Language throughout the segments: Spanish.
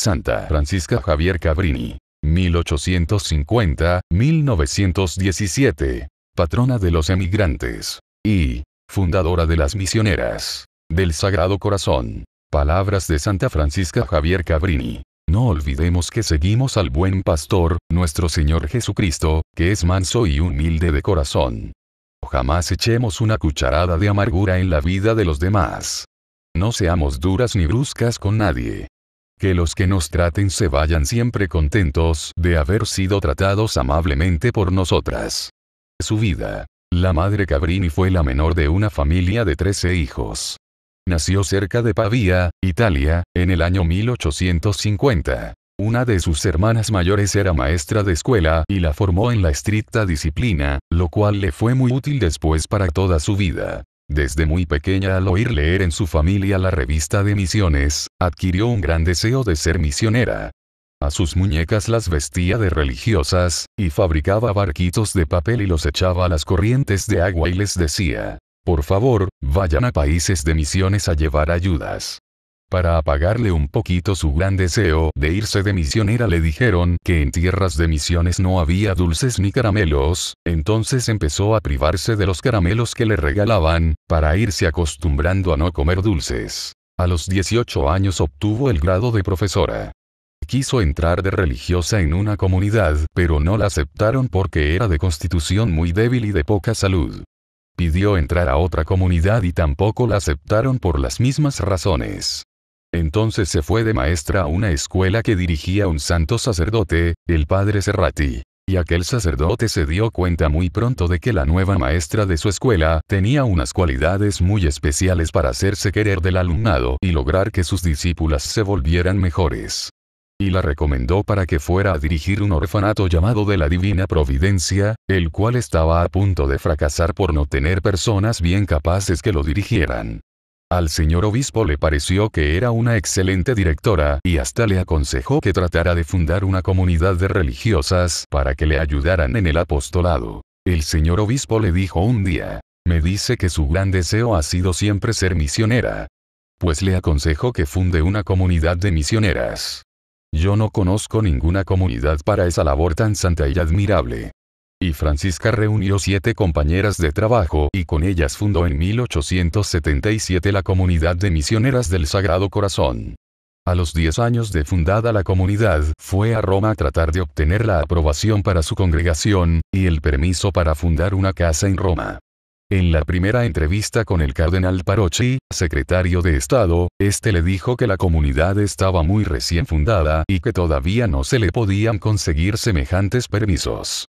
Santa Francisca Javier Cabrini. 1850-1917. Patrona de los emigrantes. Y, fundadora de las misioneras. Del Sagrado Corazón. Palabras de Santa Francisca Javier Cabrini. No olvidemos que seguimos al buen pastor, nuestro Señor Jesucristo, que es manso y humilde de corazón. Jamás echemos una cucharada de amargura en la vida de los demás. No seamos duras ni bruscas con nadie que los que nos traten se vayan siempre contentos de haber sido tratados amablemente por nosotras. Su vida. La madre Cabrini fue la menor de una familia de 13 hijos. Nació cerca de Pavía, Italia, en el año 1850. Una de sus hermanas mayores era maestra de escuela y la formó en la estricta disciplina, lo cual le fue muy útil después para toda su vida. Desde muy pequeña al oír leer en su familia la revista de misiones, adquirió un gran deseo de ser misionera. A sus muñecas las vestía de religiosas, y fabricaba barquitos de papel y los echaba a las corrientes de agua y les decía, por favor, vayan a países de misiones a llevar ayudas. Para apagarle un poquito su gran deseo de irse de misionera le dijeron que en tierras de misiones no había dulces ni caramelos, entonces empezó a privarse de los caramelos que le regalaban, para irse acostumbrando a no comer dulces. A los 18 años obtuvo el grado de profesora. Quiso entrar de religiosa en una comunidad, pero no la aceptaron porque era de constitución muy débil y de poca salud. Pidió entrar a otra comunidad y tampoco la aceptaron por las mismas razones. Entonces se fue de maestra a una escuela que dirigía un santo sacerdote, el padre Serrati. Y aquel sacerdote se dio cuenta muy pronto de que la nueva maestra de su escuela tenía unas cualidades muy especiales para hacerse querer del alumnado y lograr que sus discípulas se volvieran mejores. Y la recomendó para que fuera a dirigir un orfanato llamado de la Divina Providencia, el cual estaba a punto de fracasar por no tener personas bien capaces que lo dirigieran. Al señor obispo le pareció que era una excelente directora y hasta le aconsejó que tratara de fundar una comunidad de religiosas para que le ayudaran en el apostolado. El señor obispo le dijo un día, me dice que su gran deseo ha sido siempre ser misionera. Pues le aconsejo que funde una comunidad de misioneras. Yo no conozco ninguna comunidad para esa labor tan santa y admirable y Francisca reunió siete compañeras de trabajo y con ellas fundó en 1877 la Comunidad de Misioneras del Sagrado Corazón. A los diez años de fundada la comunidad, fue a Roma a tratar de obtener la aprobación para su congregación, y el permiso para fundar una casa en Roma. En la primera entrevista con el cardenal Parocchi, secretario de Estado, este le dijo que la comunidad estaba muy recién fundada y que todavía no se le podían conseguir semejantes permisos.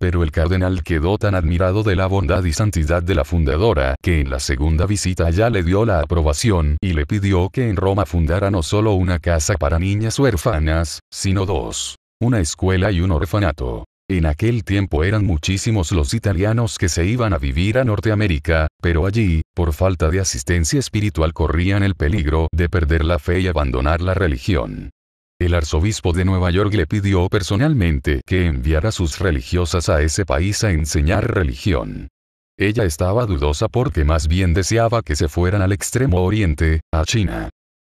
Pero el cardenal quedó tan admirado de la bondad y santidad de la fundadora, que en la segunda visita ya le dio la aprobación y le pidió que en Roma fundara no solo una casa para niñas huérfanas, sino dos, una escuela y un orfanato. En aquel tiempo eran muchísimos los italianos que se iban a vivir a Norteamérica, pero allí, por falta de asistencia espiritual corrían el peligro de perder la fe y abandonar la religión. El arzobispo de Nueva York le pidió personalmente que enviara sus religiosas a ese país a enseñar religión. Ella estaba dudosa porque más bien deseaba que se fueran al extremo oriente, a China.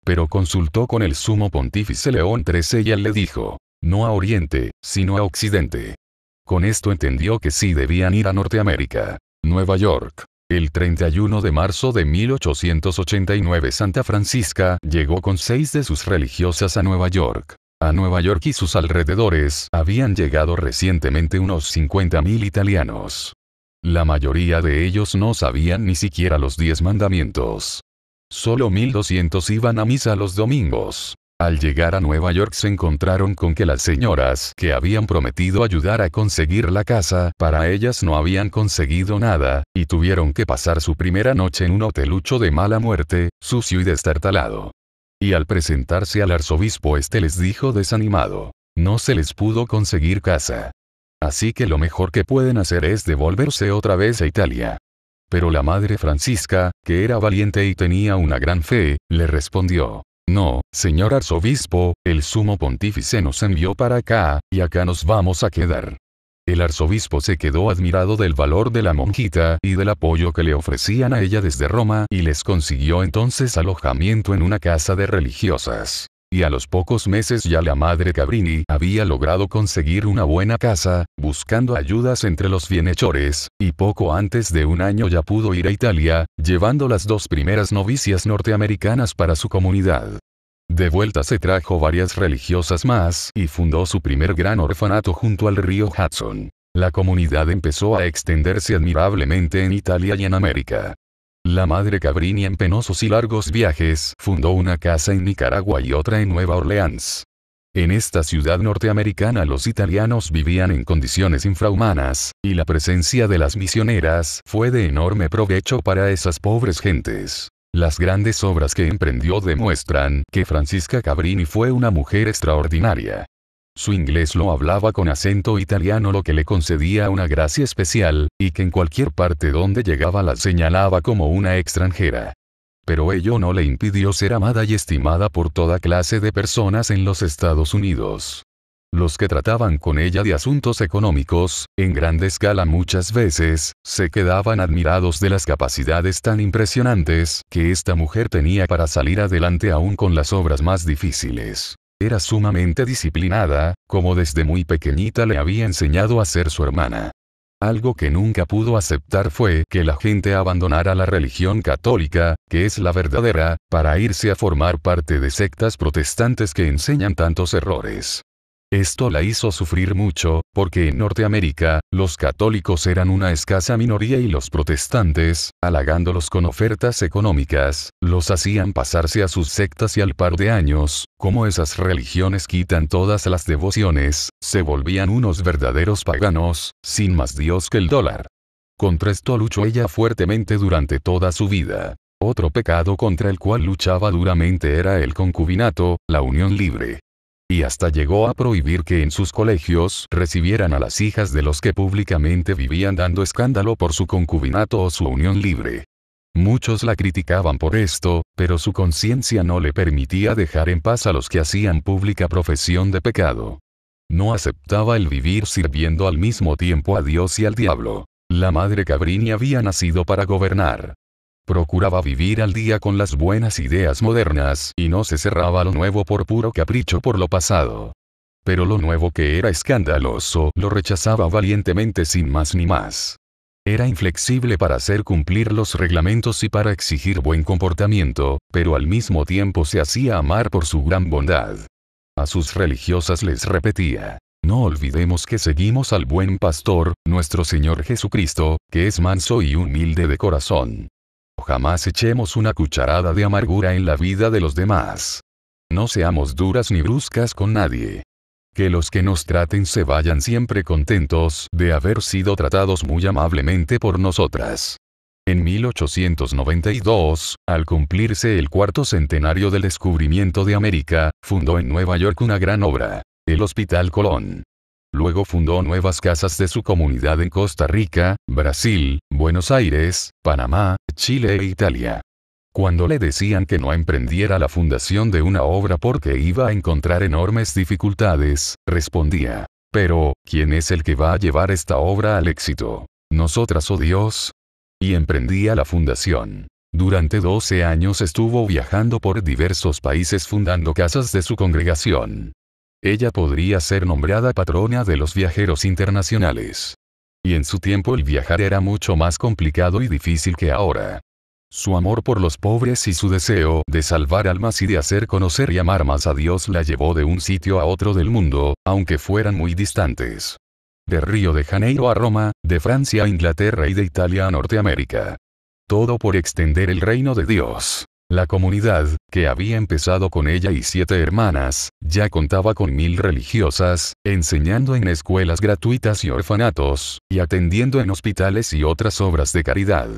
Pero consultó con el sumo pontífice León XIII y él le dijo, no a oriente, sino a occidente. Con esto entendió que sí debían ir a Norteamérica, Nueva York, el 31 de marzo de 1889 Santa Francisca llegó con seis de sus religiosas a Nueva York. A Nueva York y sus alrededores habían llegado recientemente unos 50.000 italianos. La mayoría de ellos no sabían ni siquiera los diez mandamientos. Solo 1.200 iban a misa los domingos. Al llegar a Nueva York se encontraron con que las señoras que habían prometido ayudar a conseguir la casa, para ellas no habían conseguido nada, y tuvieron que pasar su primera noche en un hotelucho de mala muerte, sucio y destartalado. Y al presentarse al arzobispo este les dijo desanimado, no se les pudo conseguir casa. Así que lo mejor que pueden hacer es devolverse otra vez a Italia. Pero la madre Francisca, que era valiente y tenía una gran fe, le respondió, no, señor arzobispo, el sumo pontífice nos envió para acá, y acá nos vamos a quedar. El arzobispo se quedó admirado del valor de la monjita y del apoyo que le ofrecían a ella desde Roma y les consiguió entonces alojamiento en una casa de religiosas y a los pocos meses ya la madre Cabrini había logrado conseguir una buena casa, buscando ayudas entre los bienhechores, y poco antes de un año ya pudo ir a Italia, llevando las dos primeras novicias norteamericanas para su comunidad. De vuelta se trajo varias religiosas más y fundó su primer gran orfanato junto al río Hudson. La comunidad empezó a extenderse admirablemente en Italia y en América. La madre Cabrini en penosos y largos viajes fundó una casa en Nicaragua y otra en Nueva Orleans. En esta ciudad norteamericana los italianos vivían en condiciones infrahumanas, y la presencia de las misioneras fue de enorme provecho para esas pobres gentes. Las grandes obras que emprendió demuestran que Francisca Cabrini fue una mujer extraordinaria. Su inglés lo hablaba con acento italiano lo que le concedía una gracia especial, y que en cualquier parte donde llegaba la señalaba como una extranjera. Pero ello no le impidió ser amada y estimada por toda clase de personas en los Estados Unidos. Los que trataban con ella de asuntos económicos, en grande escala muchas veces, se quedaban admirados de las capacidades tan impresionantes que esta mujer tenía para salir adelante aún con las obras más difíciles. Era sumamente disciplinada, como desde muy pequeñita le había enseñado a ser su hermana. Algo que nunca pudo aceptar fue que la gente abandonara la religión católica, que es la verdadera, para irse a formar parte de sectas protestantes que enseñan tantos errores. Esto la hizo sufrir mucho, porque en Norteamérica, los católicos eran una escasa minoría y los protestantes, halagándolos con ofertas económicas, los hacían pasarse a sus sectas y al par de años, como esas religiones quitan todas las devociones, se volvían unos verdaderos paganos, sin más Dios que el dólar. Contra esto luchó ella fuertemente durante toda su vida. Otro pecado contra el cual luchaba duramente era el concubinato, la unión libre y hasta llegó a prohibir que en sus colegios recibieran a las hijas de los que públicamente vivían dando escándalo por su concubinato o su unión libre. Muchos la criticaban por esto, pero su conciencia no le permitía dejar en paz a los que hacían pública profesión de pecado. No aceptaba el vivir sirviendo al mismo tiempo a Dios y al diablo. La madre Cabrini había nacido para gobernar. Procuraba vivir al día con las buenas ideas modernas y no se cerraba lo nuevo por puro capricho por lo pasado. Pero lo nuevo que era escandaloso lo rechazaba valientemente sin más ni más. Era inflexible para hacer cumplir los reglamentos y para exigir buen comportamiento, pero al mismo tiempo se hacía amar por su gran bondad. A sus religiosas les repetía, no olvidemos que seguimos al buen pastor, nuestro Señor Jesucristo, que es manso y humilde de corazón jamás echemos una cucharada de amargura en la vida de los demás. No seamos duras ni bruscas con nadie. Que los que nos traten se vayan siempre contentos de haber sido tratados muy amablemente por nosotras. En 1892, al cumplirse el cuarto centenario del descubrimiento de América, fundó en Nueva York una gran obra, el Hospital Colón. Luego fundó nuevas casas de su comunidad en Costa Rica, Brasil, Buenos Aires, Panamá, Chile e Italia. Cuando le decían que no emprendiera la fundación de una obra porque iba a encontrar enormes dificultades, respondía, pero, ¿quién es el que va a llevar esta obra al éxito? ¿Nosotras o oh Dios? Y emprendía la fundación. Durante 12 años estuvo viajando por diversos países fundando casas de su congregación. Ella podría ser nombrada patrona de los viajeros internacionales. Y en su tiempo el viajar era mucho más complicado y difícil que ahora. Su amor por los pobres y su deseo de salvar almas y de hacer conocer y amar más a Dios la llevó de un sitio a otro del mundo, aunque fueran muy distantes. De Río de Janeiro a Roma, de Francia a Inglaterra y de Italia a Norteamérica. Todo por extender el reino de Dios. La comunidad, que había empezado con ella y siete hermanas, ya contaba con mil religiosas, enseñando en escuelas gratuitas y orfanatos, y atendiendo en hospitales y otras obras de caridad.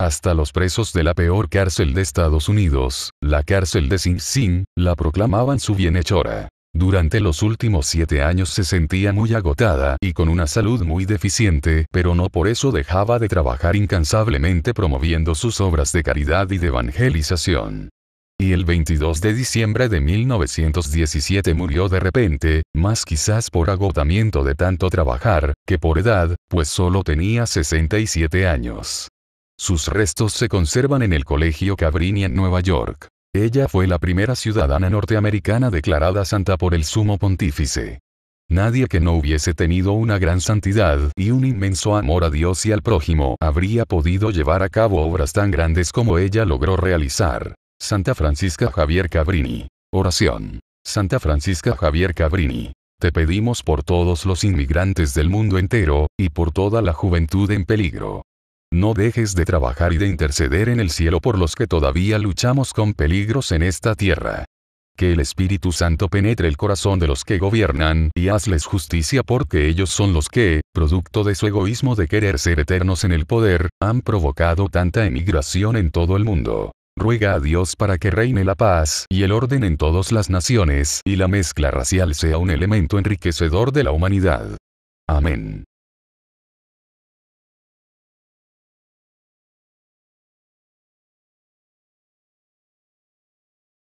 Hasta los presos de la peor cárcel de Estados Unidos, la cárcel de Sing Sing, la proclamaban su bienhechora. Durante los últimos siete años se sentía muy agotada y con una salud muy deficiente, pero no por eso dejaba de trabajar incansablemente promoviendo sus obras de caridad y de evangelización. Y el 22 de diciembre de 1917 murió de repente, más quizás por agotamiento de tanto trabajar, que por edad, pues solo tenía 67 años. Sus restos se conservan en el Colegio Cabrini en Nueva York. Ella fue la primera ciudadana norteamericana declarada santa por el sumo pontífice. Nadie que no hubiese tenido una gran santidad y un inmenso amor a Dios y al prójimo habría podido llevar a cabo obras tan grandes como ella logró realizar. Santa Francisca Javier Cabrini. Oración. Santa Francisca Javier Cabrini. Te pedimos por todos los inmigrantes del mundo entero, y por toda la juventud en peligro. No dejes de trabajar y de interceder en el cielo por los que todavía luchamos con peligros en esta tierra. Que el Espíritu Santo penetre el corazón de los que gobiernan y hazles justicia porque ellos son los que, producto de su egoísmo de querer ser eternos en el poder, han provocado tanta emigración en todo el mundo. Ruega a Dios para que reine la paz y el orden en todas las naciones y la mezcla racial sea un elemento enriquecedor de la humanidad. Amén.